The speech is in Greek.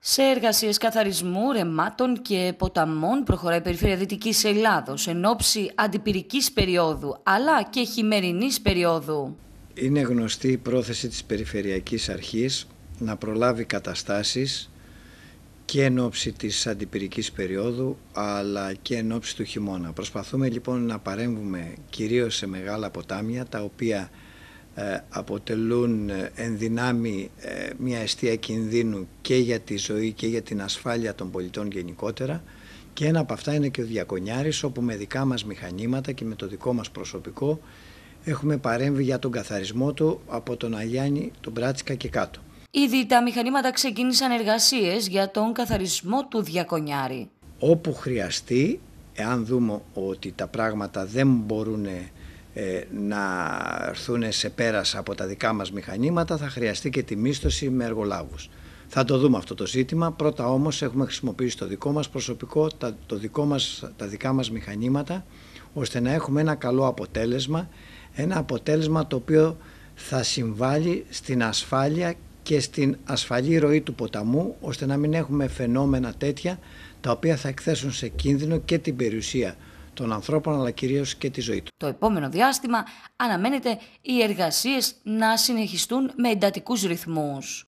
Σε εργασίες καθαρισμού ρεμάτων και ποταμών προχωράει η Περιφέρεια Δυτικής Ελλάδος εν ώψη αντιπυρικής περίοδου αλλά και χειμερινής περίοδου. Είναι γνωστή η πρόθεση της Περιφερειακής Αρχής να προλάβει καταστάσεις και εν ώψη της αντιπυρικής περίοδου αλλά και εν ώψη του χειμώνα. Προσπαθούμε λοιπόν να παρέμβουμε κυρίως σε μεγάλα ποτάμια τα οποία ε, αποτελούν ε, εν δυνάμει ε, μια αιστεία κινδύνου και για τη ζωή και για την ασφάλεια των πολιτών γενικότερα και ένα από αυτά είναι και ο Διακονιάρης όπου με δικά μας μηχανήματα και με το δικό μας προσωπικό έχουμε παρέμβει για τον καθαρισμό του από τον Αγιάννη, τον Πράτσικα και κάτω. Ήδη τα μηχανήματα ξεκίνησαν εργασίες για τον καθαρισμό του Διακονιάρη. Όπου χρειαστεί, εάν δούμε ότι τα πράγματα δεν μπορούν ε, να έρθουν σε πέρας από τα δικά μας μηχανήματα θα χρειαστεί και τη μίσθωση με εργολάβους. Θα το δούμε αυτό το ζήτημα. Πρώτα όμως έχουμε χρησιμοποιήσει το δικό μας προσωπικό, τα, το δικό μας, τα δικά μας μηχανήματα, ώστε να έχουμε ένα καλό αποτέλεσμα, ένα αποτέλεσμα το οποίο θα συμβάλλει στην ασφάλεια και στην ασφαλή ροή του ποταμού, ώστε να μην έχουμε φαινόμενα τέτοια, τα οποία θα εκθέσουν σε κίνδυνο και την περιουσία των ανθρώπων αλλά κυρίως και τη ζωή του. Το επόμενο διάστημα αναμένεται οι εργασίες να συνεχιστούν με εντατικούς ρυθμούς.